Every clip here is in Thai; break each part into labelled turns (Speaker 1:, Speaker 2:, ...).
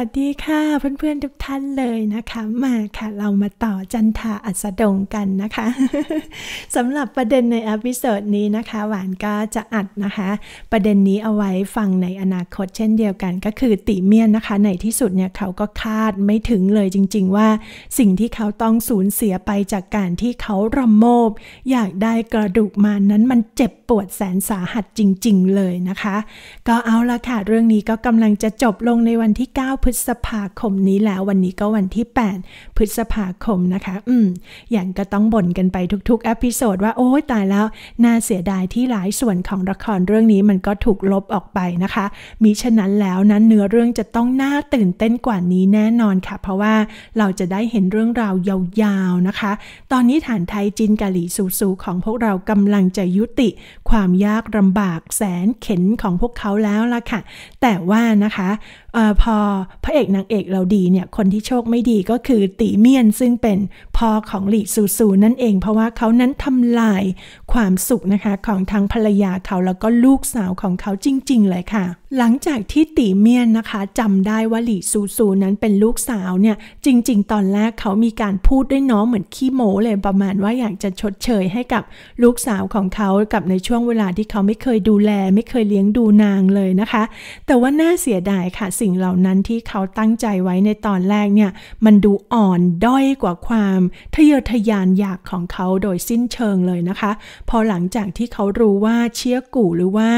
Speaker 1: วัสดีค่ะ เพื่อนๆ ทุกท่านเลยนะคะมาค่ะ เรามาต่อจันทาอัสดงกันนะคะสำหรับประเด็นในอพิโซดนี้นะคะ หวานก็จะอัดนะคะ ประเด็นนี้เอาไว้ฟังในอนาคตเช่นเดียวกันก็คือติเมียนนะคะในที่สุดเนี่ยเขาก็คาดไม่ถึงเลยจริงๆ ว่า สิ่งที่เขาต้องสูญเสียไปจากการที่เขารำโมบอยากได้กระดูกมานั้นมันเจ็บปวดแสนสาหัสจริงๆ เลยนะคะ ก็เอาละค่ะเรื่องนี้ก็กำลังจะจบลงในวันที่9พฤษภาคมนี้แล้ววันนี้ก็วันที่ 8 พฤษภาคมนะคะ อืมอย่างก็ต้องบ่นกันไปทุกๆอพิโซดว่าโอ้ยตายแล้วน่าเสียดายที่หลายส่วนของละครเรื่องนี้มันก็ถูกลบออกไปนะคะมิฉะนั้นแล้วนั้นเนื้อเรื่องจะต้องน่าตื่นเต้นกว่านี้แน่นอนค่ะ เพราะว่าเราจะได้เห็นเรื่องราวยาวๆนะคะ ตอนนี้ฐานไทยจีนกาหลีสูสูของพวกเรากำลังจะยุติความยากลำบากแสนเข็นของพวกเขาแล้วล่ะค่ะ แต่ว่านะคะออพอพระเอกนางเอกเราดีเนี่ย คนที่โชคไม่ดีก็คือตีเมียนซึ่งเป็นพ่อของหลี่ซูซูนั่นเอง เพราะว่าเขานั้นทำลายความสุขนะคะ ของทางภรรยาเขาแล้วก็ลูกสาวของเขาจริง ๆเลยค่ะ หลังจากที่ตีเมียนนะคะจำได้ว่าหลี่ซูซูนั้นเป็นลูกสาวเนี่ยจริง ๆ ตอนแรกเขามีการพูดด้วยน้องเหมือนขี้โมเลยประมาณว่าอยากจะชดเชยให้กับลูกสาวของเขากับในช่วงเวลาที่เขาไม่เคยดูแล ไม่เคยเลี้ยงดูนางเลยนะคะ แต่ว่าน่าเสียดายค่ะสิ่งเหล่านั้นที่เขาตั้งใจไว้ในตอนแรกเนี่ยมันดูอ่อนด้อยกว่าความทะเยอทะยานอยากของเขาโดยสิ้นเชิงเลยนะคะ พอหลังจากที่เขารู้ว่าเชี่ยกู่หรือว่า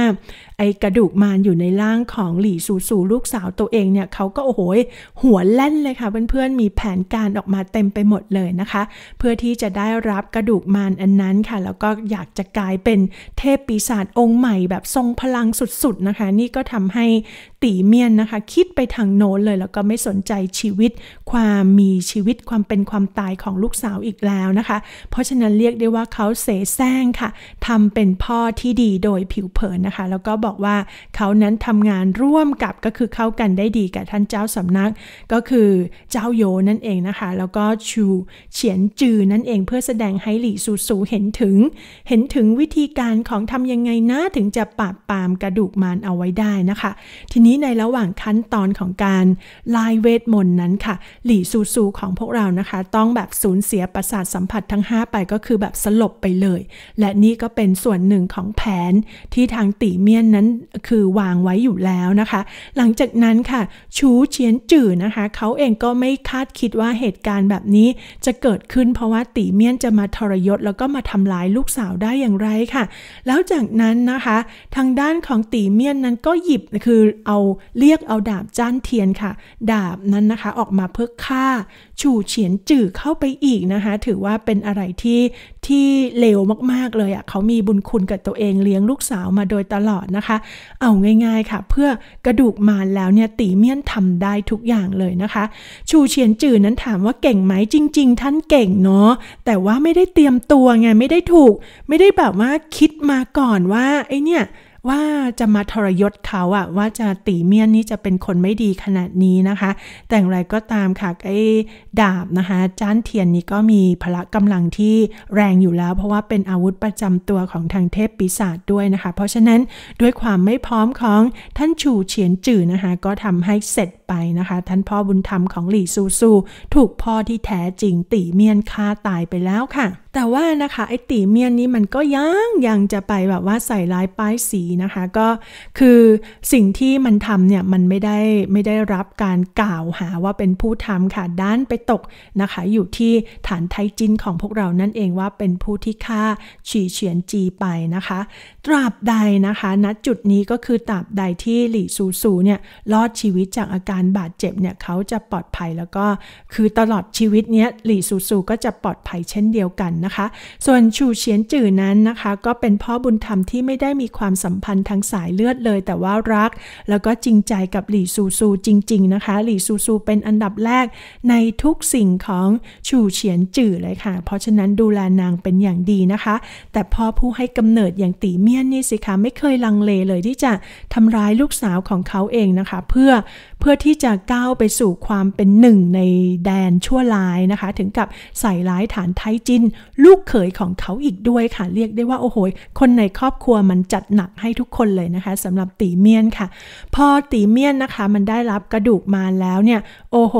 Speaker 1: ไอกระดูกมารอยู่ในร่างของหลี่ซูซูลูกสาวตัวเองเนี่ยเขาก็โอ้โหหัวแล่นเลยค่ะเพื่อน ๆมีแผนการออกมาเต็มไปหมดเลยนะคะ เพื่อที่จะได้รับกระดูกมารอันนั้นค่ะแล้วก็อยากจะกลายเป็นเทพปีศาจองค์ใหม่แบบทรงพลังสุดๆนะคะ นี่ก็ทำให้ตีเมียนนะคะคิดไปทางโน้นเลย แล้วก็ไม่สนใจชีวิตความมีชีวิตความเป็นความตายของลูกสาวอีกแล้วนะคะ เพราะฉะนั้นเรียกได้ว่าเขาเสแสร้งค่ะ ทำเป็นพ่อที่ดีโดยผิวเผินนะคะ แล้วก็บอกว่าเขานั้นทำงานร่วมกับก็คือเข้ากันได้ดีกับท่านเจ้าสำนักก็คือเจ้าโยนั่นเองนะคะ แล้วก็ชูเฉียนจือนั่นเองเพื่อแสดงให้หลี่ซูซูเห็นถึง เห็นถึงวิธีการของทำยังไงนะถึงจะปราบปรามกระดูกมารเอาไว้ได้นะคะ ทีนี้ในระหว่างขั้นตอนของการลายเวทมนต์นั้นค่ะ หลี่ซูซูของพวกเรานะคะ ต้องแบบสสูญเสียประสาทสัมผัสทั้ง5ไปก็คือแบบสลบไปเลย และนี่ก็เป็นส่วนหนึ่งของแผนที่ทางตีเมียนนั้นคือวางไว้อยู่แล้วนะคะ หลังจากนั้นค่ะ ชูเฉียนจื่อนะคะ เขาเองก็ไม่คาดคิดว่าเหตุการณ์แบบนี้ จะเกิดขึ้นเพราะว่าตีเมียนจะมาทรยศแล้วก็มาทำลายลูกสาวได้อย่างไรค่ะ แล้วจากนั้นนะคะ ทางด้านของตีเมียนนั้นก็หยิบ คือเอาเรียกเอาดาบจ้านเทียนค่ะ ดาบนั้นนะคะออกมาเพื่อฆ่าชูเฉียนจื่อเข้าไปอีกนะคะ ถือว่าเป็นอะไรที่ที่เลวมาก ๆเลยอะ่ะเขามีบุญคุณกับตัวเองเลี้ยงลูกสาวมาโดยตลอดนะคะเอาง่าย ๆค่ะ เพื่อกระดูกมาแล้วเนี่ยตีเมียนทำได้ทุกอย่างเลยนะคะชูเฉียนจื่อนั้นถามว่าเก่งไหมจริงๆ ท่าน เก่งเนาะแต่ว่าไม่ได้เตรียมตัวไงไม่ได้ถูก ไม่ได้แบบว่าคิดมาก่อนว่าไอเนี่ยว่าจะมาทรยศเขาอะว่าจะตีเมียนนี่จะเป็นคนไม่ดีขนาดนี้นะคะ แต่องไรก็ตามค่ะไอ้ดาบนะคะจ้านเทียนนี่ก็มีพละกำลังที่แรงอยู่แล้ว เพราะว่าเป็นอาวุธประจำตัวของทางเทพปีศาจด้วยนะคะ เพราะฉะนั้นด้วยความไม่พร้อมของท่านชูเฉียนจื่อนะคะก็ทำให้เสร็จไปนะคะท่านพ่อบุญธรรมของหลี่ซูซูถูกพ่อที่แท้จริงตีเมียนฆ่าตายไปแล้วค่ะ แต่ว่านะคะไอ้ตีเมียนนี้มันก็ยังยังจะไปแบบว่าใส่ร้ายป้ายสีนะคะ ก็คือสิ่งที่มันทำเนี่ยมันไม่ได้ ไม่ได้รับการกล่าวหาว่าเป็นผู้ทำค่ะ ด้านไปตกนะคะ อยู่ที่ฐานไทจินของพวกเรานั่นเองว่าเป็นผู้ที่ฆ่าฉีเฉียนจีไปนะคะ ตราบใดนะคะณนะจุดนี้ก็คือตราบใดที่หลี่ซูซูเนี่ยรอดชีวิตจากอาการการบาดเจ็บเนี่ยเขาจะปลอดภัยแล้วก็คือตลอดชีวิตเนี้ยหลี่ซูซูก็จะปลอดภัยเช่นเดียวกันนะคะ ส่วนชูเฉียนจื่อนั้นนะคะ ก็เป็นพ่อบุญธรรมที่ไม่ได้มีความสัมพันธ์ทางสายเลือดเลย แต่ว่ารักแล้วก็จริงใจกับหลี่ซูซูจริง ๆนะคะหลี่ซูซูเป็นอันดับแรกในทุกสิ่งของชูเฉียนจื่อเลยค่ะเพราะฉะนั้นดูแลนางเป็นอย่างดีนะคะ แต่พ่อผู้ให้กำเนิดอย่างตีเมียนนี่สิคะไม่เคยลังเลเลยที่จะทำร้ายลูกสาวของเขาเองนะคะ เพื่อเพื่อที่จะก้าวไปสู่ความเป็นหนึ่งในแดนชั่วร้ายนะคะ ถึงกับใส่ร้ายฐานไทจินลูกเขยของเขาอีกด้วยค่ะ เรียกได้ว่าโอ้โห คนในครอบครัวมันจัดหนักให้ทุกคนเลยนะคะสำหรับตีเมียนค่ะ พอตีเมียนนะคะมันได้รับกระดูกมาแล้วเนี่ย โอ้โห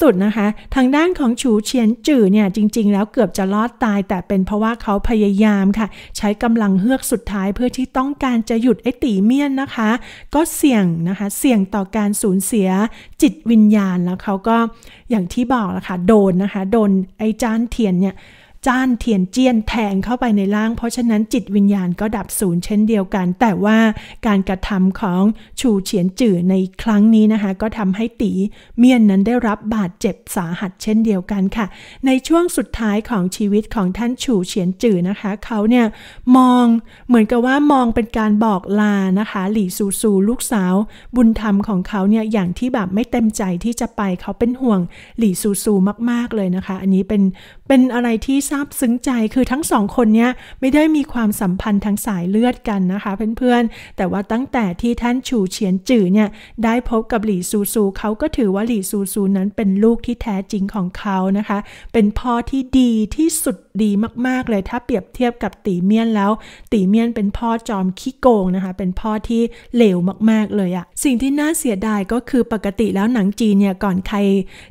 Speaker 1: สุดๆนะคะ ทางด้านของฉูเฉียนจื่อเนี่ยจริง ๆ แล้วเกือบจะรอดตาย แต่เป็นเพราะว่าเขาพยายามค่ะ ใช้กำลังเฮือกสุดท้ายเพื่อที่ต้องการจะหยุดไอ้ตีเมียนนะคะ ก็เสี่ยงนะคะเสี่ยงต่อการสูญเสียจิตวิญญาณแล้วเขาก็อย่างที่บอกแล้วค่ะโดนนะคะ โดนไอ้จานเทียนเนี่ยจ้านเทียนเจี้ยนแทงเข้าไปในร่าง เพราะฉะนั้นจิตวิญญาณก็ดับศูนย์เช่นเดียวกัน แต่ว่าการกระทำของชูเฉียนจื่อในครั้งนี้นะคะก็ทำให้ตีเมียนนั้นได้รับบาดเจ็บสาหัสเช่นเดียวกันค่ะ ในช่วงสุดท้ายของชีวิตของท่านชูเฉียนจื่อนะคะเขาเนี่ยมองเหมือนกับว่ามองเป็นการบอกลานะคะ หลี่ซูซู ลูกสาวบุญธรรมของเขาเนี่ยอย่างที่แบบไม่เต็มใจที่จะไปเขาเป็นห่วงหลี่ซูซูมากๆเลยนะคะ อันนี้เป็นเป็นอะไรที่ซาบซึ้งใจคือทั้งสองคนเนี้ยไม่ได้มีความสัมพันธ์ทางสายเลือดกันนะคะเพื่อนๆ แต่ว่าตั้งแต่ที่ท่านฉูเฉียนจื่อเนี่ยได้พบกับหลี่ซูซูเขาก็ถือว่าหลี่ซูซูนั้นเป็นลูกที่แท้จริงของเขานะคะ เป็นพ่อที่ดีที่สุดดีมากๆเลยถ้าเปรียบเทียบกับตีเมียนแล้ว ตีเมียนเป็นพ่อจอมขี้โกงนะคะ เป็นพ่อที่เลวมาก ๆเลยอะสิ่งที่น่าเสียดายก็คือปกติแล้วหนังจีนเนี่ย ก่อนใคร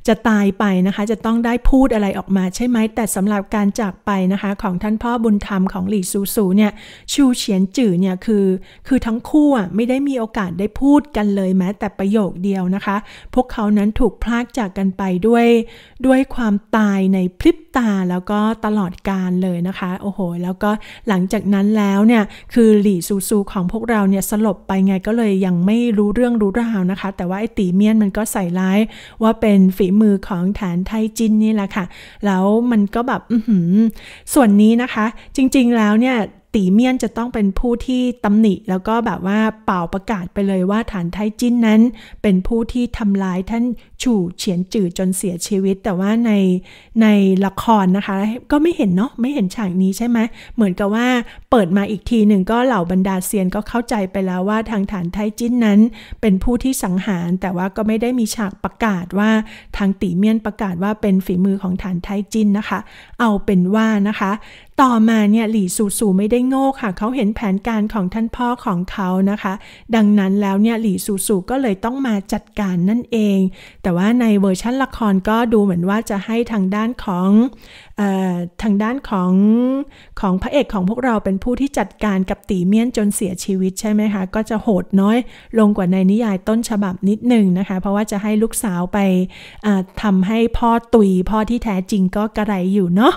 Speaker 1: จะตายไปนะคะ จะต้องได้พูดอะไรออกมาใช่ไหมแต่สำหรับการจากไปนะคะ ของท่านพ่อบุญธรรมของหลี่ซูซูเนี่ยชูเฉียนจื่อเนี่ยคือคือทั้งคู่อ่ะไม่ได้มีโอกาสได้พูดกันเลยแม้ แต่ประโยคเดียวนะคะ พวกเขานั้นถูกพลากจากกันไปด้วย ด้วยความตายในพริบตาแล้วก็ตลอดดการเลยนะคะ โอ้โหแล้วก็หลังจากนั้นแล้วเนี่ยคือหลี่ซูซูของพวกเราเนี่ยสลบไปไงก็เลยยังไม่รู้เรื่องรู้ราวนะคะแต่ว่าไอ้ตีเมียนมันก็ใส่ร้ายว่าเป็นฝีมือของฐานไทจินนี่แหละค่ะ แล้วมันก็แบบส่วนนี้นะคะ จริงๆแล้วเนี่ยตีเมียนจะต้องเป็นผู้ที่ตำหนิ แล้วก็แบบว่าเป่าประกาศไปเลยว่าฐานไทจิ้นนั้น เป็นผู้ที่ทำร้ายท่านฉู่เฉียนจื่อจนเสียชีวิต แต่ว่าในในละครนะคะ ก็ไม่เห็นเนาะไม่เห็นฉากนี้ใช่ไหมเหมือนกับว่าเปิดมาอีกทีหนึ่งก็เหล่าบรรดาเซียนก็เข้าใจไปแล้วว่าทางฐานไทจิ้นนั้น เป็นผู้ที่สังหารแต่ว่าก็ไม่ได้มีฉากประกาศว่าทางตีเมียนประกาศว่าเป็นฝีมือของฐานไทจิ้นนะคะ เอาเป็นว่านะคะต่อมาเนี่ยหลี่ซูซูไม่ได้โง่ค่ะเขาเห็นแผนการของท่านพ่อของเขานะคะ ดังนั้นแล้วเนี่ยหลี่ซูซูก็เลยต้องมาจัดการนั่นเอง แต่ว่าในเวอร์ชั่นละครก็ดูเหมือนว่าจะให้ทางด้านของทางด้านของ ของพระเอกของพวกเราเป็นผู้ที่จัดการกับตีเมียนจนเสียชีวิตใช่ไหมคะก็จะโหดน้อยลงกว่าในนิยายต้นฉบับนิดหนึ่งนะคะ เพราะว่าจะให้ลูกสาวไปทำให้พ่อตุยพ่อที่แท้จริงก็กระไรอยู่เนาะ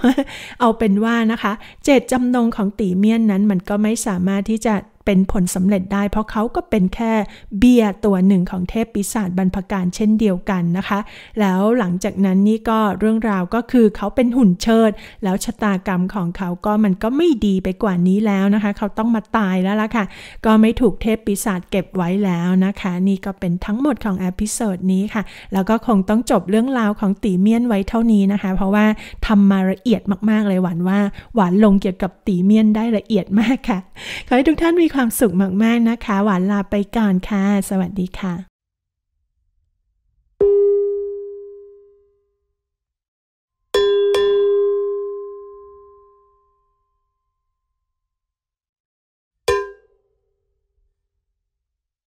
Speaker 1: เอาเป็นว่านะคะเจตจำนงของตีเมียนนั้นมันก็ไม่สามารถที่จะเป็นผลสำเร็จได้ เพราะเขาก็เป็นแค่เบียตัวหนึ่งของเทพปีศาจบรรพการเช่นเดียวกันนะคะ แล้วหลังจากนั้นนี่ก็เรื่องราวก็คือเขาเป็นหุ่นเชิด แล้วชะตากรรมของเขาก็มันก็ไม่ดีไปกว่านี้แล้วนะคะ เขาต้องมาตายแล้วล่ะค่ะ ก็ไม่ถูกเทพปีศาจเก็บไว้แล้วนะคะ นี่ก็เป็นทั้งหมดของอพิโซดนี้ค่ะ แล้วก็คงต้องจบเรื่องราวของตีเมียนไว้เท่านี้นะคะ เพราะว่าทำมาละเอียดมากๆเลยหวานว่า หวานลงเกี่ยวกับตีเมียนได้ละเอียดมากค่ะขอให้ทุกท่านมีความสุขมากๆนะคะหวานลาไปก่อนค่ะ สวัสดีค่ะ